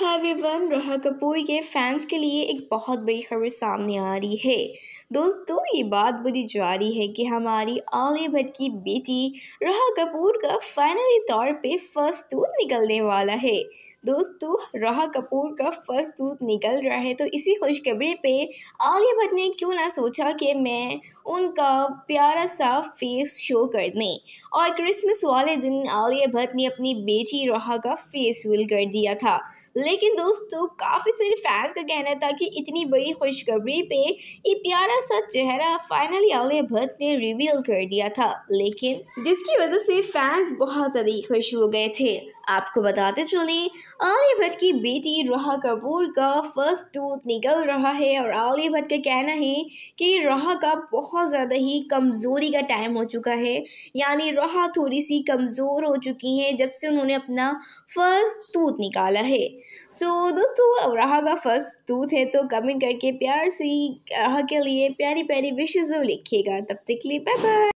है एवरीवन रोहा कपूर के फैंस के लिए एक बहुत बड़ी खबर सामने आ रही है दोस्तों ये बात बुरी जा रही है कि हमारी आलिया भट्ट की बेटी रोहा कपूर का फाइनली तौर पे फर्स्ट टूथ निकलने वाला है दोस्तों रोहा कपूर का फर्स्ट टूथ निकल रहा है तो इसी खुशखबरी पे आलिया भट्ट ने क्यों ना सोचा कि मैं उनका प्यारा सा फेस शो कर दें और क्रिसमस वाले दिन आलिया भट्ट ने अपनी बेटी रोहा का फेस विल कर दिया था लेकिन दोस्तों काफ़ी सारे फैंस का कहना था कि इतनी बड़ी खुशखबरी पे ये प्यारा सा चेहरा फाइनली आलिया भट्ट ने रिवील कर दिया था लेकिन जिसकी वजह से फैंस बहुत ज़्यादा ही खुश हो गए थे आपको बताते चले आलिया भट्ट की बेटी रोहा कपूर का फर्स्ट टूथ निकल रहा है और आलिया भट्ट का कहना है कि रोहा का बहुत ज़्यादा ही कमज़ोरी का टाइम हो चुका है यानी रोहा थोड़ी सी कमज़ोर हो चुकी हैं जब से उन्होंने अपना फर्स्ट टूथ निकाला है सो so, दोस्तों राह का फर्स्ट दूत है तो कमेंट करके प्यार से राह के लिए प्यारी प्यारी विशेज़ लिखिएगा तब तक लिए बाय बाय